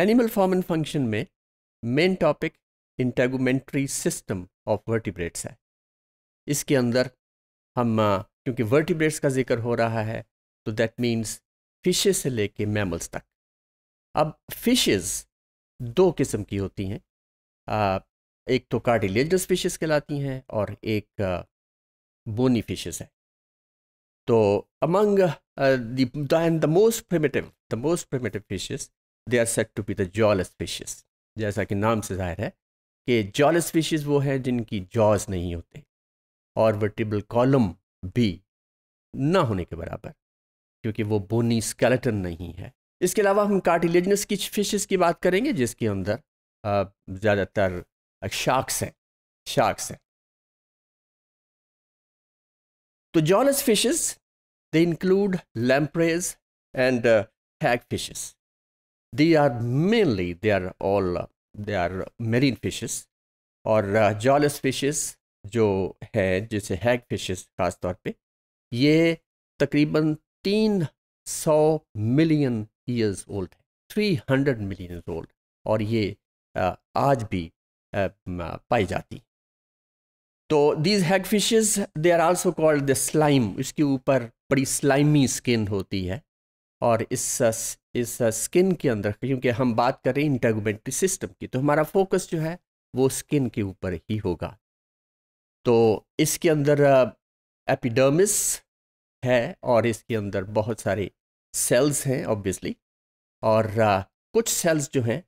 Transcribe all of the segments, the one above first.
animal form and function में main topic integumentary system of vertebrates है इसके अंदर हम क्योंकि वर्टिब्रेट्स का जिक्र हो रहा है तो दैट मीन्स फिशेज से लेके मैमल्स तक अब फिशेज दो किस्म की होती हैं एक तो कार्टिलेजस फिशेज कहलाती हैं और एक बोनी फिशेज है तो among the most primitive the most primitive fishes they are set to be the jawless fishes जैसा कि नाम से जाहिर है कि जॉलस फिशेस वो हैं जिनकी जॉज नहीं होते और वर्टिबल कॉलम भी ना होने के बराबर क्योंकि वो बोनी स्केलेटन नहीं है इसके अलावा हम कार्टिलेजनस की फिशेस की बात करेंगे जिसके अंदर ज़्यादातर शार्क्स हैं शार्क्स हैं तो jawless fishes they include lampreys and hag fishes they are mainly they are all they are marine fishes और जॉलस uh, फिशेस जो है जैसे हैग फिशेस खास तौर पे ये तकरीबन तीन सौ मिलियन ईयर्स ओल्ड है थ्री हंड्रेड मिलियन ओल्ड और ये uh, आज भी uh, पाई जाती तो these hag fishes they are also called the slime इसके ऊपर बड़ी स्लाइमी स्किन होती है और इस इस स्किन के अंदर क्योंकि हम बात कर रहे हैं इंटेगमेंट्री सिस्टम की तो हमारा फोकस जो है वो स्किन के ऊपर ही होगा तो इसके अंदर एपिडर्मिस है और इसके अंदर बहुत सारे सेल्स हैं ऑब्वियसली और कुछ सेल्स जो हैं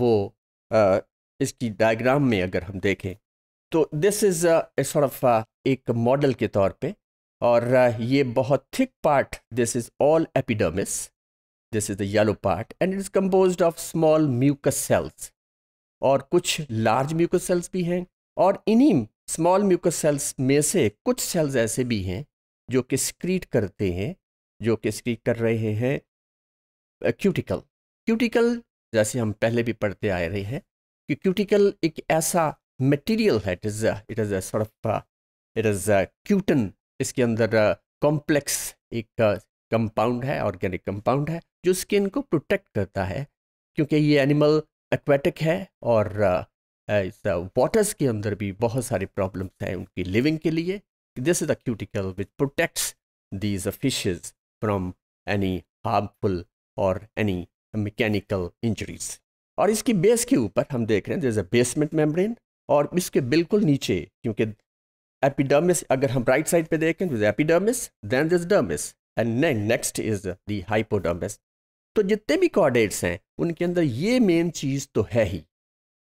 वो इसकी डायग्राम में अगर हम देखें तो दिस इज़ सॉर्ट ऑफ एक मॉडल के तौर पे और ये बहुत thick part this is all epidermis this is the yellow part and it is compose of small mucus cells और कुछ लार्ज म्यूकस सेल्स भी हैं और इन्हीं स्मॉल म्यूकस सेल्स में से कुछ सेल्स ऐसे भी हैं जो कि स्क्रीट करते हैं जो कि स्क्रीट कर रहे हैं क्यूटिकल क्यूटिकल जैसे हम पहले भी पढ़ते आए रहे हैं कि क्यूटिकल एक ऐसा मटेरियल है it is it is sort of it is cutin इसके अंदर कॉम्प्लेक्स एक कंपाउंड है ऑर्गेनिक कंपाउंड है जो स्किन को प्रोटेक्ट करता है क्योंकि ये एनिमल एक्वेटिक है और वाटर्स के अंदर भी बहुत सारी प्रॉब्लम्स हैं उनकी लिविंग के लिए this is the cuticle which protects these fishes from any harmful और एनी मैकेनिकल इंजरीज और इसकी बेस के ऊपर हम देख रहे हैं दिस अ बेसमेंट मेम्ब्रेन और इसके बिल्कुल नीचे क्योंकि epidermis agar hum right side pe dekhen there's epidermis then there's dermis and then next is the hypodermis तो जितने भी कॉर्डेट्स हैं उनके अंदर ये मेन चीज़ तो है ही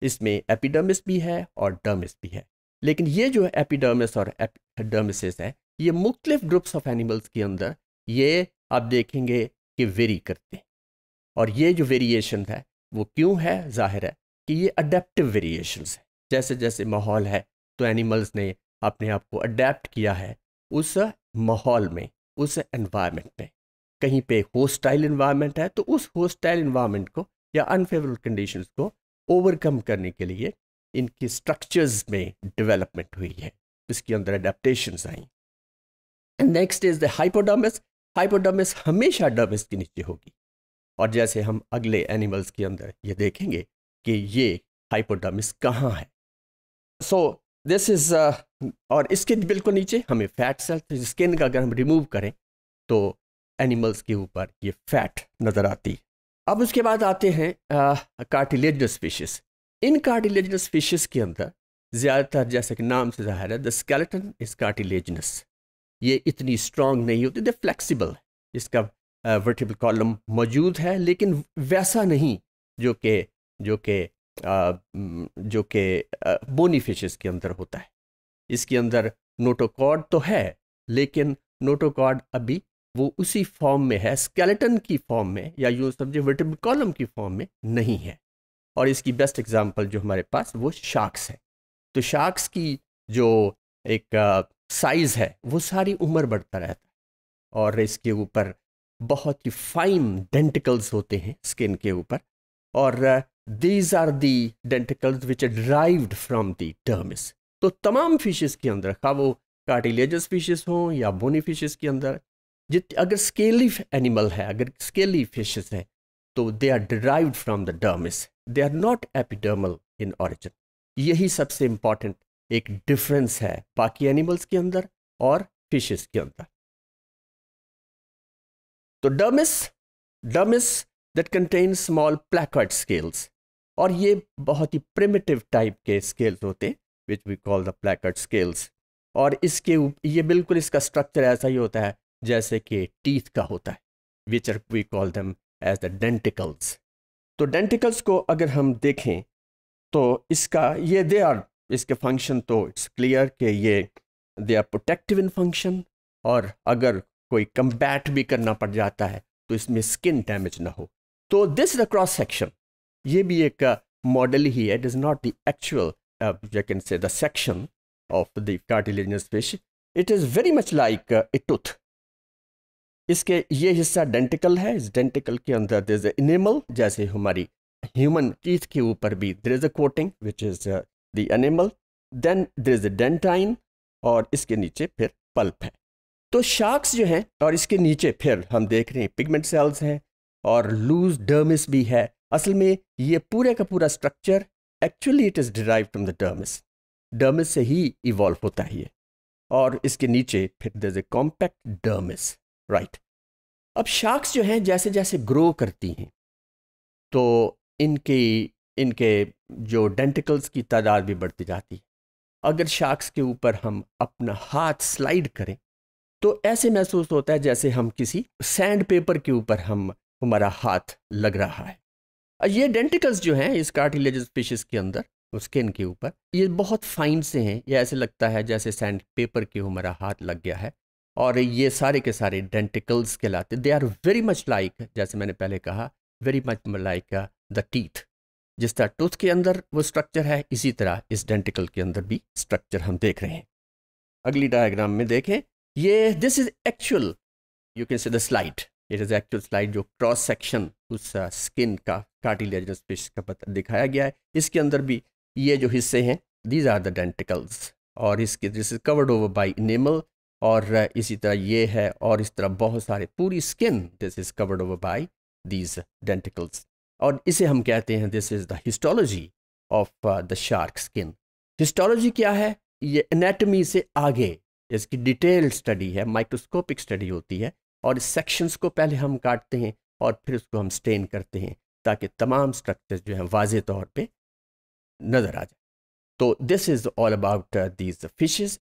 इसमें एपिडर्मिस भी है और डर्मिस भी है लेकिन ये जो एपिडर्मिस और एपिडर्मिसिस है ये मुख्तलिफ ग्रुप्स ऑफ एनिमल्स के अंदर ये आप देखेंगे कि वेरी करते हैं और ये जो वेरिएशन है वो क्यों है जाहिर है कि ये अडेप्टिव वेरिएशन है जैसे जैसे माहौल है तो एनिमल्स ने अपने आप को अडेप्ट किया है उस माहौल में उस एनवायरनमेंट में कहीं पे होस्टाइल इन्वायरमेंट है तो उस होस्टाइल इन्वायरमेंट को या अनफेवरेबल कंडीशन को ओवरकम करने के लिए इनकी स्ट्रक्चर्स में डेवलपमेंट हुई है इसके अंदर अडेप्टेशन आई and next is the hypodermis hypodermis हमेशा डर्मिस के नीचे होगी और जैसे हम अगले एनिमल्स के अंदर ये देखेंगे कि ये हाइपोडामिस कहाँ है सो दिस इज़ uh, और इसके बिल्कुल नीचे हमें फैट सेल तो स्किन का अगर हम रिमूव करें तो एनिमल्स के ऊपर ये फैट नज़र आती है अब उसके बाद आते हैं cartilaginous fishes in cartilaginous fishes के अंदर ज़्यादातर जैसे कि नाम से ज़ाहिर है द स्केलेटन इज़ कार्टिलेजनस ये इतनी स्ट्रॉन्ग नहीं होती फ्लैक्सीबल फ्लेक्सिबल इसका वर्टिबल uh, कॉलम मौजूद है लेकिन वैसा नहीं जो कि जो कि जो कि बोनी फिशेस के अंदर होता है इसके अंदर नोटोकॉड तो है लेकिन नोटोकॉड अभी वो उसी फॉर्म में है स्केलेटन की फॉर्म में या यूँ समझे वर्टिबल कॉलम की फॉर्म में नहीं है और इसकी बेस्ट एग्जांपल जो हमारे पास वो शार्क्स है तो शार्क्स की जो एक साइज़ है वो सारी उम्र बढ़ता रहता है और इसके ऊपर बहुत ही फाइन डेंटिकल्स होते हैं स्किन के ऊपर और these are the denticles which are derived from the dermis तो तमाम फिशेस के अंदर खा हाँ वो कार्टिलेजस फिशेस हों या बोनी फिशेस के अंदर जित अगर स्केली एनिमल है अगर स्केली फिशेस है तो they are derived from the dermis they are not epidermal in origin यही सबसे इंपॉर्टेंट एक डिफरेंस है बाकी एनिमल्स के अंदर और फिशेस के अंदर तो dermis dermis that contain small placoid scales और ये बहुत ही प्रिमिटिव टाइप के स्केल्स होते हैं which we call the black scales और इसके ये बिल्कुल इसका स्ट्रक्चर ऐसा ही होता है जैसे कि टीथ का होता है which are we call them as the denticles तो डेंटिकल्स को अगर हम देखें तो इसका ये दे आर इसके फंक्शन तो इट्स क्लियर कि ये they are protective in function और अगर कोई कम्बैट भी करना पड़ जाता है तो इसमें स्किन डैमेज ना हो तो दिस द क्रॉस सेक्शन ये भी एक मॉडल ही है it is not the actual you can say the section of the cartilaginous fish it is very much like a tooth इसके ये हिस्सा डेंटिकल है इस डेंटिकल के अंदर दर इज एनिमल जैसे हमारी ह्यूमन टीथ के ऊपर भी there is a coating which is the enamel then there is a dentine और इसके नीचे फिर पल्प है तो शार्क्स जो हैं और इसके नीचे फिर हम देख रहे हैं पिगमेंट सेल्स हैं और लूज डर्मिस भी है असल में ये पूरे का पूरा structure actually it is derive from the dermis dermis से ही इवॉल्व होता है और इसके नीचे फिर there a compact dermis right अब शार्क्स जो हैं जैसे जैसे ग्रो करती हैं तो इनकी इनके जो डेंटिकल्स की तादाद भी बढ़ती जाती है अगर शार्क्स के ऊपर हम अपना हाथ स्लाइड करें तो ऐसे महसूस होता है जैसे हम किसी सैंड पेपर के ऊपर हम हमारा हाथ लग रहा है ये डेंटिकल्स जो हैं इस कार्टिलेज स्पीशीज के अंदर स्किन के ऊपर ये बहुत फाइन से हैं ये ऐसे लगता है जैसे सैंड पेपर के हमारा हाथ लग गया है और ये सारे के सारे डेंटिकल्स कहलाते they are very much like जैसे मैंने पहले कहा very much like the teeth जिस तरह टूथ के अंदर वो स्ट्रक्चर है इसी तरह इस डेंटिकल के अंदर भी स्ट्रक्चर हम देख रहे हैं अगली डायग्राम में देखें ये this is actual you can see the slide it is actual slide जो क्रॉस सेक्शन उस स्किन uh, का कार्टिलेजनस फिश का पता दिखाया गया है इसके अंदर भी ये जो हिस्से हैं दीज आर द डेंटिकल्स और इसके this is covered over by enamel और uh, इसी तरह ये है और इस तरह बहुत सारे पूरी skin this is covered over by these denticles और इसे हम कहते हैं this is the histology of the shark skin histology क्या है ये एनेटमी से आगे इसकी डिटेल स्टडी है माइक्रोस्कोपिक स्टडी होती है और इस सेक्शंस को पहले हम काटते हैं और फिर उसको हम स्टेन करते हैं ताकि तमाम स्ट्रक्चर्स जो हैं वाज तौर पर नज़र आ जाए तो this is all about these fishes